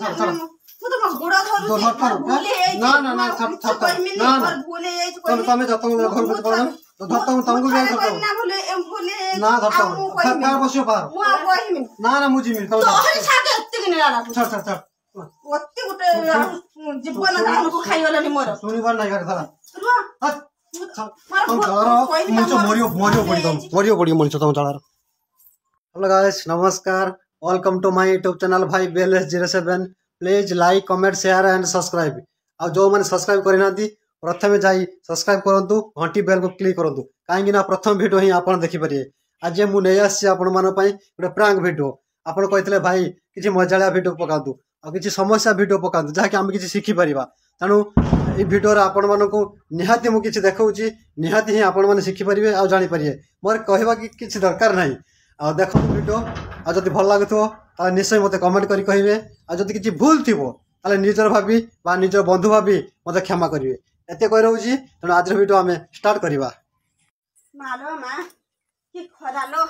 चाला चलो तो तको गोडा घर न न न सब सब न पर भोले ऐत कोनी त तमे जतौ घरको त त त त त न भोले एम बोले न धर त खार बसो पार मु आउ आही मिन न न मुजि मिन तोहर नमस्कार welcome to my YouTube channel भाई बेल S zero seven please like comment share and subscribe ଆଉ ଯେଉଁମାନେ ସବସ୍କ୍ରାଇବ୍ କରିନାହାନ୍ତି ପ୍ରଥମେ ଯାଇ ସବସ୍କ୍ରାଇବ୍ କରନ୍ତୁ ଘଣ୍ଟି ବେଲ୍କୁ କ୍ଲିକ୍ କରନ୍ତୁ କାହିଁକି ନା ପ୍ରଥମ ଭିଡ଼ିଓ ହିଁ ଆପଣ ଦେଖିପାରିବେ ଆଜି ମୁଁ ନେଇ ଆସିଛି ଆପଣମାନଙ୍କ ପାଇଁ ଗୋଟେ ପ୍ରାଙ୍କ ଭିଡ଼ିଓ ଆପଣ କହିଥିଲେ ଭାଇ କିଛି ମଜାଳିଆ ଭିଡ଼ିଓ ପକାନ୍ତୁ ଆଉ କିଛି ସମସ୍ୟା ଭିଡ଼ିଓ ପକାନ୍ତୁ ଯାହାକି ଆମେ କିଛି ଶିଖିପାରିବା ତେଣୁ ଏଇ ଭିଡ଼ିଓରେ ଆପଣମାନଙ୍କୁ ନିହାତି ମୁଁ କିଛି ଦେଖାଉଛି ନିହାତି ହିଁ ଆପଣମାନେ ଶିଖିପାରିବେ ଆଉ ଜାଣିପାରିବେ ମୋର କହିବା କି କିଛି ଦରକାର ନାହିଁ ଆଉ ଦେଖନ୍ତୁ ଭିଡ଼ିଓ ଆଉ ଯଦି ଭଲ ଲାଗୁଥିବ ତାହେଲେ ନିଶ୍ଚୟ ମୋତେ କମେଣ୍ଟ କରି କହିବେ ଆଉ ଯଦି କିଛି ଭୁଲ ଥିବ ତାହେଲେ ନିଜର ଭାବି ବା ନିଜର ବନ୍ଧୁ ଭାବି ମୋତେ କ୍ଷମା କରିବେ ଏତେ କହି ରହୁଛି ତେଣୁ ଆଜିର ଭିଡ଼ିଓ ଆମେ ଷ୍ଟାର୍ଟ କରିବା ମାଲୋ ମା କି ଖରା ଲୋ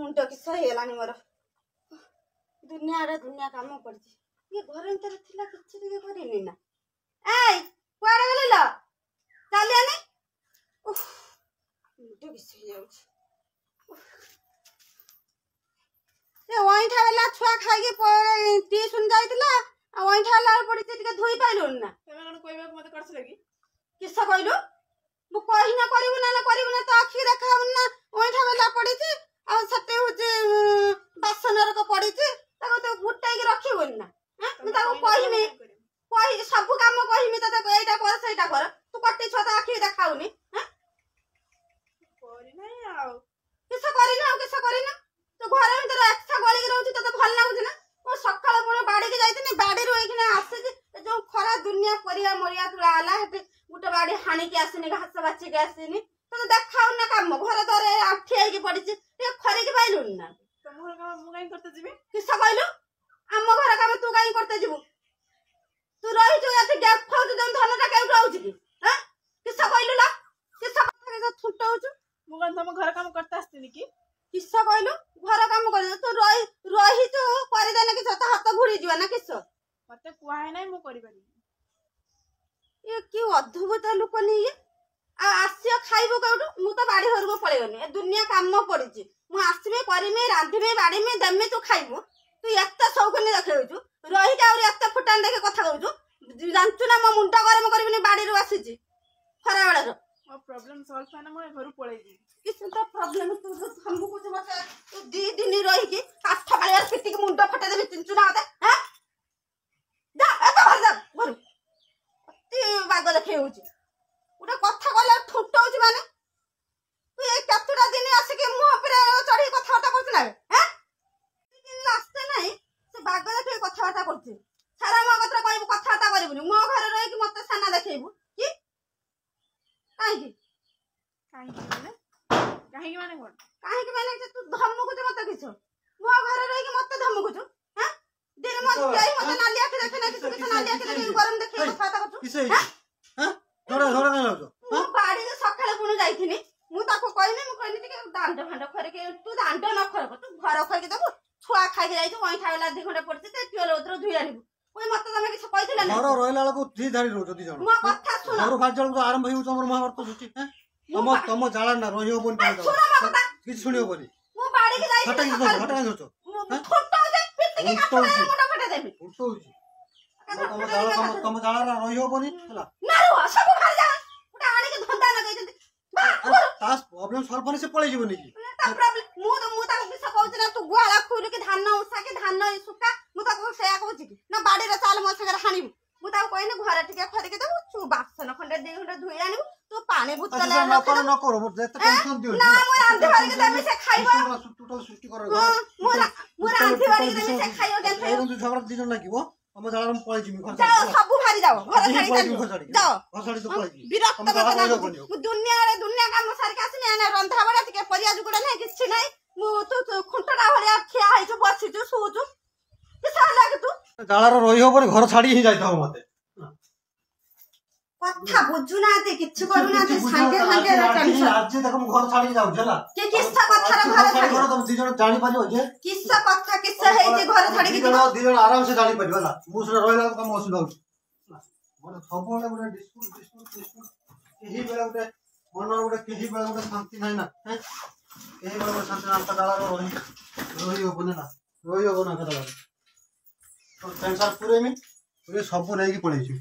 ମୁଣ୍ଡ କିସ ହେଇଗଲାଣି ମୋର ଦୁନିଆରେ ଦୁନିଆ କାମ ପଡିଛି ଇଏ ଘର ଭିତରେ ଥିଲା କିଛି ଟିକେ କରିନି ନା ଏଇ କୁଆଡେ ଗଲିଲ ଚାଲିଆନି ମୁଣ୍ଡ କିସ ହେଇଯାଉଛି ଖାଇକି ଟିଉସନ ଯାଇଥିଲା ଆଉ ଅଇଁଠା ହେଲା ପଡ଼ିଛି ଟିକେ ଧୋଇ ପାଇଲୁନି ନା କିସ କହିଲୁ ମୁଁ ନା କରିବୁ ନା କରିବୁ ନା ତ ଆଖି ଦେଖା ହଉନି ନା ଅଇଁଠା ବେଲା ପଡ଼ିଛି ଆଉ ସେତେ ହଉଛି ବାସନରକ ପଡ଼ିଛି ତାକୁ ତୁ ଗୋଟେଇକି ରଖିବୁନି ନା ମୁଁ ତାକୁ କହିମି କହି ସବୁ କାମ କହିମି ତତେ ଏଇଟା କର ସେଇଟା କର ତୁ କଟି ଛୁଆ ତ ଆଖି ଦେଖାଉନି କରିନାହିଁ କିସ କରିନା ଆଉ କିସ କରିନା তো ঘরে আমি তোর একসা গলিকে রହୁଛି ତତେ ଭଲ ଲାଗୁଛି ନା ମୁଁ ସକାଳ ମୋର ବାଡ଼ିକି ଯାଇଥିଲି ବାଡ଼ିରୁ ଏଇଖିନା ଆସିଛି ଯୋଉ ଖରା ଦୁନିଆ ପରିବା ମରିବା ତୁଳା ହେଲା ହେଠି ଗୋଟେ ବାଡ଼ି ହାଣିକି ଆସିନି ଘାସ ବାଛିକି ଆସିନି ତତେ ଦେଖାଉନି ନା କାମ ଘର ଦ୍ୱାରେ ଆଣ୍ଠି ହେଇକି ପଡ଼ିଛି ଟିକେ ଖରିକି ପାଇଲୁନି ନା ତମ ଘର କାମ ମୁଁ କାଇଁ କରତେ ଯିବି କିସ କହିଲୁ ଆମ ଘର କାମ ତୁ କାଇଁ କରତେ ଯିବୁ ତୁ ରହିଛୁ ଏଠି ଗ୍ୟାସ୍ ଖାଉଛୁ ତମ ଧନଟା କେଉଁଠି ରହୁଛି କି କିସ କହିଲୁ ନା କିସ କଥା ଥୁଣ୍ଟ ହଉଛୁ ମୁଁ କଣ ତମ ଘର କାମ କରତେ ଆସିଥିଲି କି কিସ କହିଲୁ ଘର କାମ କରିଦେ ତୁ ରହି ରହି ତୁ କରିଦେ ନା କିସ ତା ହାତ ଘୁରି ଯିବ ନା କିସ ମତେ କୁହା ନାହିଁ ମୁଁ କରିପାରିବି ଇଏ କି ଅଦ୍ଭୁତ ଲୋକ ନି ଇଏ ଆଉ ଆସିବ ଖାଇବ କୋଉଠୁ ମୁଁ ତ ବାଡ଼ି ଘରକୁ ପଳେଇଗଲି ଏ ଦୁନିଆ କାମ ପଡ଼ିଛି ମୁଁ ଆସିବି କରିମି ରାନ୍ଧିବି ବାଡ଼ିମି ଦେମି ତୁ ଖାଇବୁ ତୁ ଏତେ ସୌଖନି ଦେଖେଉଛୁ ରହିକି ଆହୁରି ଏତେ ଫୁଟାଣି ଦେଖି କଥା କହୁଛୁ ଜାଣିଛୁ ନା ମୋ ମୁଣ୍ଡ ଗରମ କରିବିନି ବାଡ଼ିରୁ ଆସିଛି ଖରାବେଳର ମୋ ପ୍ରୋବ୍ଲେମ୍ ସଲ୍ଭ ହେଲେ ମୁଁ ଏ ଘରୁ ପଳେଇଯିବି କିଛି ତ ପ୍ରୋବ୍ଲେମ୍ ତୁ ତ ସାଙ୍ଗକୁ କହୁଛୁ ମୋତେ ତୁ ଦୁଇ ଦିନ ରହିକି ଆଠ କାଳିଆ ପିଟିକି ମୁଣ୍ଡ ଫଟେଇ ଦେବି ଚିଞ୍ଚୁ ନା ମୋତେ ଯା ଏତେ ଘରେ ଯା ଘରୁ ଅତି ବାଗ ଦେଖେଇ ହେଉଛି ଗୋଟେ କଥା କହିଲେ ଠୁଣ୍ଟଉଛି ମାନେ ତୁ ଏ କେତୁଟା ଦିନ ଆସିକି ମୁହଁ ଉପରେ ଚଢ଼ିକି କଥାବାର୍ତ୍ତା କରୁଛୁ ନା ଏବେ ଆସ୍ତେ ନାହିଁ ସେ ବାଗ ଦେଖେଇ କଥାବାର୍ତ୍ତା କରୁଛି ଛାଡ଼ ମୋ କଥାରେ କହିବୁ କଥାବାର୍ତ୍ତା କରିବୁନି ମୋ ଘରେ ରହିକି ମୋତେ ସାନା ଦେଖେଇବୁ কাহিকি কাহিকি মানে কাহিকি ମାନେ ତୁ ଧମକୁଛୁ ମତେ କିଛି ମୋ ଘରେ ରହିକି ମତେ ଧମକୁଛୁ ହାଁ ଦିନେ ମୋ କେହି ମତେ ନାଲି ଆଖି ଦେଖେ ନା କିଛି କିଛି ନାଲି ଆଖି ଗରମ ଦେଖେ କଥାବାର୍ତ୍ତା କରୁଛୁ ହାଁ ମୁଁ ବାଡ଼ିରେ ସକାଳେ ପୁଣି ଯାଇଥିନି ମୁଁ ତାକୁ କହିନି ମୁଁ କହିଲି ଟିକେ ଦାଣ୍ଡ ଫାଣ୍ଡ ଖରିକି ତୁ ଦାଣ୍ଡ ନ ଖରକ ତୁ ଘର ଖରିକି ଦେବୁ ଛୁଆ ଖାଇକି ଯାଇଛୁ ଅଇଁଠା ବେଲା ଦି ଘଣ୍ଟା ପଡ଼ିଛି ସେ ଟିଓଲ ଉତର ଧୁଇ ଆଣିବୁ ପୁଣି ମତେ ତମେ କିଛି କହିଥିଲ ନା ଘର ରହିଲା ବେଳକୁ ଦି ଧାଡ଼ି ରହୁଛନ୍ତି ଜଣ ମୋ କଥା ଶୁଣ ଘର ପାଞ୍ଚ ଜଣଙ୍କୁ ଆରମ୍ଭ ହେଇଯାଉଛି ଆମର ମହାଭାରତ ସୃଷ୍ଟି ତମ ତମ ଜାଳା ନା ରହି ହବନି କିଛି ଶୁଣି ହବନି ମୁଁ ବାଡ଼ିକି ଯାଇଥିଲି ହଟା କିଛି ହଟା କାଇଁ ଧରୁଛ ଫୁଟଉଛି ପିଟିକି କାକୁଡ଼ା ମୁଣ୍ଡ ଫଟା ଦେବି ଫୁଟଉଛି ତମ ଜାଳ ତମ ତମ ଜାଳା ନା ରହି ହବନି ହେଲା ନା ରୁହ ସବୁ ବାହାରି ଯାଅ ଗୋଟେ ଆଣିକି ଧନ୍ଦା ଲଗେଇଛନ୍ତି ତା ପ୍ରୋବ୍ଲେମ ସଲ୍ଭ ହେଲେ ସେ ପଳେଇ ଯିବନି କି ମୁଁ ତ ମୁଁ ତାକୁ ବିଷ କହୁଛି ନା ତୁ ଗୁଆଳ ଖୁରୁକି ଧାନ ଉଷା କି ଧାନ ସୁକା ମୁଁ ତାକୁ ସେୟା କହୁଛି କି ନା ବାଡ଼ିରେ ଚାଲ ମୋ ସାଙ୍ଗରେ ହାଣିବୁ ମୁଁ ତାକୁ କହିନି ଘରେ ଟିକେ ଖରିକି ଦେବୁ ତୁ ବାସନ ଖଣ୍ଡେ ଦି ଖଣ୍ଡେ ଧୋଇ ଆଣିବୁ ତୁ ପାଣି ବୋତଲ ନା ମୁଁ ସେ ଖାଇବ ମୁଁ ଲାଗିବ ମୁଁ ପଳେଇ ସବୁ ଭାରି ବିରକ୍ତ ଦୁନିଆରେ ଦୁନିଆ କାମ ସାରିକି ଆସିନି ଏଇନା ରନ୍ଧା ବଢ଼ା ଟିକେ ପରିବା ଯୁଗୁଡ଼ା ନାହିଁ କିଛି ନାହିଁ ମୁଁ ତୁ ଖୁଣ୍ଟଟା ଭଳିଆ ଠିଆ ହେଇଛୁ ବସିଛୁ ଶୋଉଛୁ কিসা হলা কি তু জালার রই হবনি ঘর ছাড়ি হি যাইতে হবে মতে কথা বুঝু না তে কিচ্ছু করু না তে সাঙ্গে সাঙ্গে রাখি আজকে দেখো ঘর ছাড়ি যাও জেলা কে কিসা কথা ঘর ছাড়ি ঘর তুমি দুজন জানি পারিও যে কিসা কথা কিসা হেই যে ঘর ছাড়ি কি দুজন দুজন আরাম সে জানি পারিও না মুসরা রইলা কম অসুবিধা হচ্ছে বড় সবলে বড় ডিসপুট ডিসপুট ডিসপুট কেহি বেলা গোটে মনর গোটে কেহি বেলা গোটে শান্তি নাই না কেহি বেলা শান্তি না জালার রই রই হবনে না রই হবনা কথা তোর ক্যান্সার করে আমি তোকে সব রেগে পড়েছি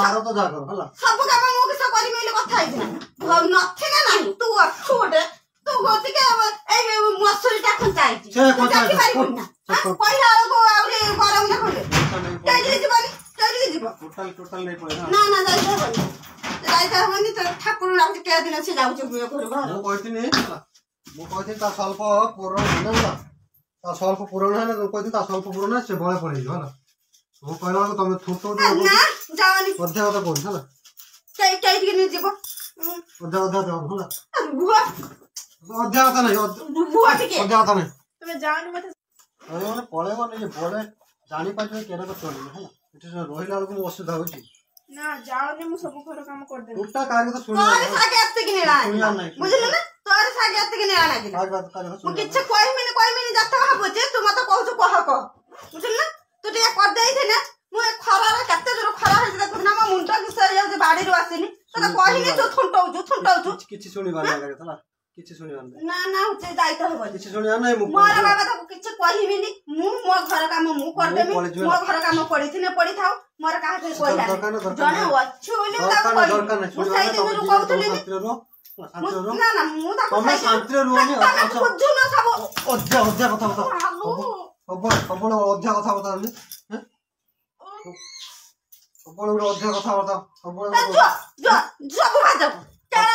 মারো তো যা করো হ্যাঁ সব কাম মুখ সব করি মিলে কথা হইছে না নথে না নাই তুই ছোট গতিকে এই মশুরিটা এখন চাইছি চাইতে পারিব না পয়লা বেলକୁ ଆହୁରି ଗରମ ଦେଖନ୍ତୁ ଚାଲିକି ଯିବନି ଚାଲିକି ଯିବ ନା ନା ଯାଇତେ ହବନି ଯାଇତେ ହବନି ଠାକୁର ଲାଗୁଛି କେ ଦିନ ସେ ଯାଉଛି ଘରକୁ ମୁଁ କହିଥିଲି ମୁଁ କହିଥିଲି ତା ସ୍ୱଳ୍ପ ପୂରଣ ହେଲା ତା ସ୍ୱଳ୍ପ ପୂରଣ ହେଲା ମୁଁ କହିଥିଲି ତା ସ୍ୱଳ୍ପ ପୂରଣ ସେ ବଳେ ପଳେଇଯିବ ହେଲା ମୁଁ କହିଲା ବେଳକୁ ତମେ ଥୁଟ ଅଧା କଥା କହୁଛି ହେଲା କେହି କେହି ଟିକେ ଯିବ ଅଧା ଅଧା ଦେବ ହେଲା অধ্যয়তা নাই অধ্যয়তা নাই তুমি জানো মতে আমি মানে পড়ে মানে যে পড়ে জানি পাচ্ছি কেন তো চলি হ্যাঁ এটা রহিলা বেলকু অসুবিধা হচ্ছে না যাও নে মু সব ঘর কাম কর দেব উল্টা কাজ তো শুনি তোর সাথে আসতে কি নেড়া বুঝলে না তোর সাথে আসতে কি নেড়া লাগি কাজ বাত কাজ মু কিচ্ছু কই মিনি কই মিনি যাতে ভাবছে তুমি তো কহুছ কহ কহ বুঝলে না তুই টিকে কর দেইছে না মু খরারে কত জোর খরা হইছে দেখছ না মো মুন্ডা কিসে যাচ্ছে বাড়িরু আসেনি তো কহিনি তো থুনটাউছু থুনটাউছু কিছু শুনিবার না হ্যাঁ? লাগে তো না কিছু শুনিবার নাই না না উঠে যাইতে হব কিছু শুনিবার নাই মু মোর বাবা তাকে কিছু কহিবিনি মু মো ঘর কাম মু করদেমি মো ঘর কাম পড়িথিনে পড়িথাও মোর কাহাকে কইলা জনে অছু বলি তা কই মু সাই দিনু কউতলি না না মু তা তুমি শান্তিরে রুনি অছ বুঝু না সব অধ্যা অধ্যা কথা কথা প্রবল প্রবল অধ্যা কথা কথা হ্যাঁ প্রবল অধ্যা কথা কথা প্রবল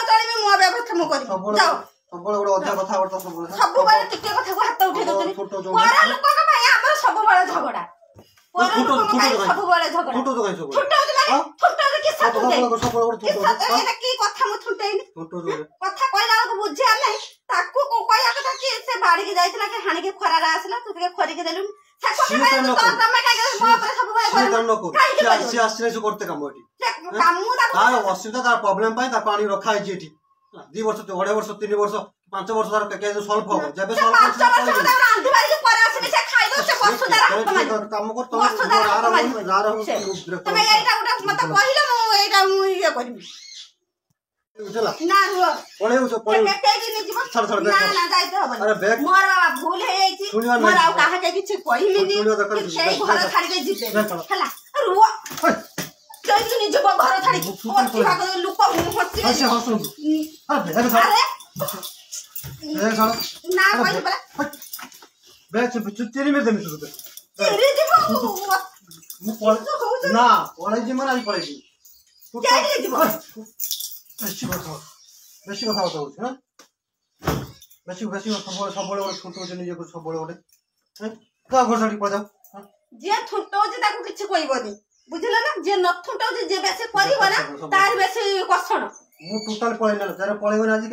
ଚଳିବି ମୁଁ ବ୍ୟବସ୍ଥା ମୁଁ କରିବି ଯାଅ ସବୁବେଳେ ଟିକେ କଥାକୁ ହାତ ଉଠେଇ ଦଉଛନ୍ତି ପର ଲୋକଙ୍କ ପାଇଁ ଆମର ସବୁବେଳେ ଝଗଡା ପର ଲୋକଙ୍କ ପାଇଁ ସବୁବେଳେ ଝଗଡା ଫୁଟଉଛି ମାନେ ଫୁଟଉଛି କି ସାଥୁଟେ କି କଥା ମୁଁ ଛୁଟେଇନି କଥା କହିଲା ବେଳକୁ ବୁଝି ଆମେ ତାକୁ କହିବା କଥା କି ସେ ବାଡିକି ଯାଇଥିଲା କି ହାଣିକି ଖରାରେ ଆସିଲା ତୁ ଟିକେ ଖରିକି ଦେଲୁନି ଅସୁବିଧା ତାର ପ୍ରୋବ୍ଲେମ ପାଇଁ ତାକୁ ଆଣି ରଖା ହେଇଛି ଏଠି ଦି ବର୍ଷ ଅଢେଇ ବର୍ଷ ତିନି ବର୍ଷ ପାଞ୍ଚ ବର୍ଷ ତାର କେସ୍ ସଲ୍ଭ ହବ ଯେବେ ସଲ୍ଭ କାମ କର ତମେ ଯାହାର ହଉ କହିଲ ମୁଁ ଏଇଟା ମୁଁ ଇଏ କରିବି ଚୋରି ମାରିଦେମି ନା ପଳେଇଛି ମାନେ ଆଜି ପଳେଇଛି বেশি কথা বেশি কথা কথা বলছি হ্যাঁ বেশি বেশি সব বলে সব বলে ওরে ছোট হচ্ছে নিজে সব বলে ওরে হ্যাঁ দাও ঘর শাড়ি পরে দাও যে ছোট হচ্ছে তাকে কিছু কইবনি বুঝলে না যে নথুট হচ্ছে যে বেশি করিব না তার বেশি কষণ ମୁଁ ଟୋଟାଲ ପଳେଇଲା ତାର ପଳେଇବନି ଆଜି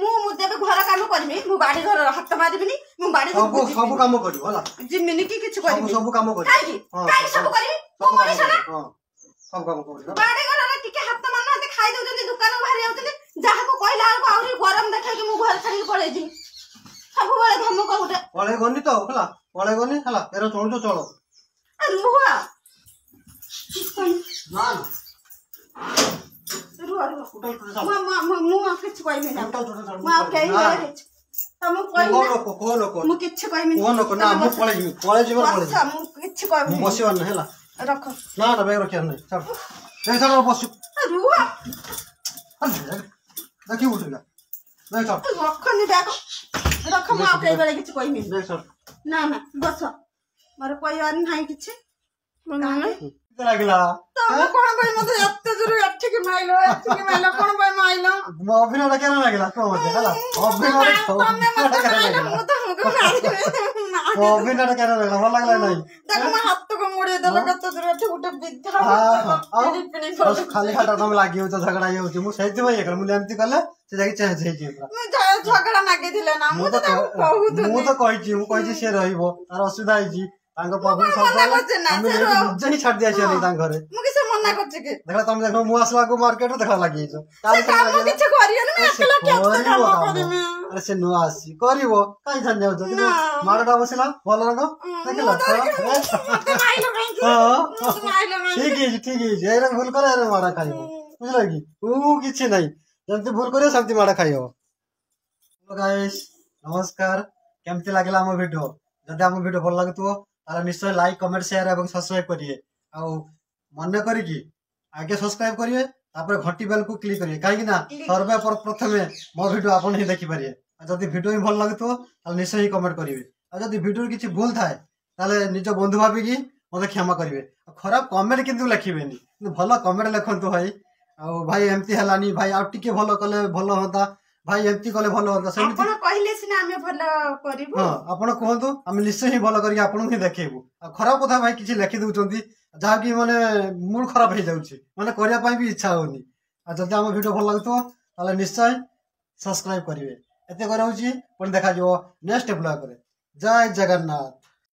ମୁଁ ମୁଁ ଦେବେ ଘର କାମ କରିବି ମୁଁ ବାଡି ଘର ହାତ ମାରିବିନି ମୁଁ ବାଡି ସବୁ ସବୁ କାମ କରିବ ହେଲା ଜିମିନି କି କିଛି କରିବି ସବୁ କାମ କରିବି କାହିଁକି କାହିଁକି ସବୁ କରିବି ମୁଁ ମଣିଷ ନା ସବୁ କାମ କରିବି ବାଡି ଘର ଖାଇ ଦଉଛନ୍ତି ଦୋକାନକୁ ବାହାରି ଯାଉଛନ୍ତି ଯାହାକୁ କହିଲା ବେଳକୁ ଆହୁରି ଗରମ ଦେଖେଇକି ମୁଁ ଘରେ ଛାଡ଼ିକି ପଳେଇଛି ସବୁବେଳେ ଧମକ ଗୋଟେ ପଳେଇ ଗନି ତ ହେଲା ପଳେଇ ଗନି ହେଲା ଏର ଚଳୁଛ ଚଳ ରୁହ ନା ମୁଁ ଆଉ କିଛି କହିବି ଆଉ କେହି କିଛି ମୁଁ କିଛି କହିବିନି ପଳେଇଯିବି ପଳେଇଯିବ ମୁଁ କିଛି କହିବିନି ବସିବାର ନାହିଁ ହେଲା ରଖ ନା ନା ବ୍ୟାଗ ରଖିବାର ନାହିଁ 내 사람 버스. 아 누가? 아니 나 기분 들려. 내 사람. 또 와칸이 내가 내가 뭐 앞에 이번에 같이 거의 민. 내 사람. 나나 버스. 말에 거의 안 하이 같이. 뭐 나는? লাগলা হ্যাঁ? কোন ভাই মতো এত জোরে এক থেকে মাইলো এক থেকে মাইলো কোন ভাই মাইলো অভিনয়টা কেন লাগলা কোন মধ্যে হ্যাঁ অভিনয়টা কেন লাগলা সবই নাটক কেন লাগলো ভালো লাগলো নাই দেখো আমার হাত তো মরে দিল কত দূর আছে উঠে বিদ্ধা খালি হাত তুমি লাগি হতো ঝগড়া ইয়ে হচ্ছে মু সেই দিবাই এখন মুলে এমতি কলে সে যাকি চেঞ্জ হয়ে গিয়ে ঝগড়া নাকি দিলে না মু তো বহুত মু তো কইছি মু কইছি সে রহিব তার অসুবিধা হইছি তাঙ্ক প্রবলেম সব আমি নিজে হি ছাড় দিয়েছি আমি তাঙ্ক ঘরে মু কিছু মনা করছি কি দেখলা তুমি দেখো মু আসলাকু মার্কেটে দেখা লাগিয়েছো কাল কিছু করিও না আমি একলা কি করব ଆରେ ସେ ନୂଆ ଆସିଛି କରିବ କାହିଁ ଜାଣି ଯାଉଛ କିନ୍ତୁ ମାଡ଼ଟା ବସିଲା ଭଲ ରଙ୍ଗ ଦେଖିଲ ଠିକ ହେଇଛି ଠିକ ହେଇଛି ଏଇଟା ଭୁଲ କଲେ ଏରେ ମାଡ଼ ଖାଇବ ବୁଝିଲ କି ମୁଁ କିଛି ନାହିଁ ଯେମିତି ଭୁଲ କରିବ ସେମିତି ମାଡ଼ ଖାଇବ ଗାଇସ୍ ନମସ୍କାର କେମିତି ଲାଗିଲା ଆମ ଭିଡ଼ିଓ ଯଦି ଆମ ଭିଡ଼ିଓ ଭଲ ଲାଗୁଥିବ ତାହେଲେ ନିଶ୍ଚୟ ଲାଇକ୍ କମେଣ୍ଟ ସେୟାର ଏବଂ ସବସ୍କ୍ରାଇବ କରିବେ ଆଉ ମନେ କରିକି ଆଗେ ସବସ୍କ୍ରାଇବ କରିବେ তারপরে ঘটি বেল কু ক্লিক করিবে কাইকি না প্রথমে মো ভিডিও আপনি হি দেখি পারিবে আর যদি ভিডিও হি ভাল লাগতো তাহলে নিশ্চয়ই কমেন্ট করিবে আর যদি ভিডিওর কিছু ভুল থাকে তাহলে নিজ বন্ধু ভাবি কি মতো ক্ষমা করিবে খারাপ কমেন্ট কিন্তু লেখিবেনি কিন্তু ভাল কমেন্ট লেখন্তু ভাই আর ভাই এমতি হলানি ভাই আর টিকে ভালো কলে ভালো হতা ভাই এমতি কলে ভালো হতা সেমতি আপনি কইলে সিনা আমি ভালো করিব হ্যাঁ আপনি ଆମେ আমি নিশ্চয়ই ভালো করি ଆପଣଙ୍କୁ ହିଁ ଦେଖେଇବୁ ଆଉ ଖରାପ କଥା ଭାଇ କିଛି ଲେଖି ଦଉଛନ୍ତି ଯାହାକି ମାନେ ମୁଡ଼ ଖରାପ ହେଇଯାଉଛି ମାନେ କରିବା ପାଇଁ ବି ଇଚ୍ଛା ହେଉନି ଆଉ ଯଦି ଆମ ଭିଡ଼ିଓ ଭଲ ଲାଗୁଥିବ ତାହେଲେ ନିଶ୍ଚୟ ସବସ୍କ୍ରାଇବ୍ କରିବେ ଏତେ କରାଉଛି ପୁଣି ଦେଖାଯିବ ନେକ୍ସଟ ବ୍ଲଗ୍ରେ ଜୟ ଜଗନ୍ନାଥ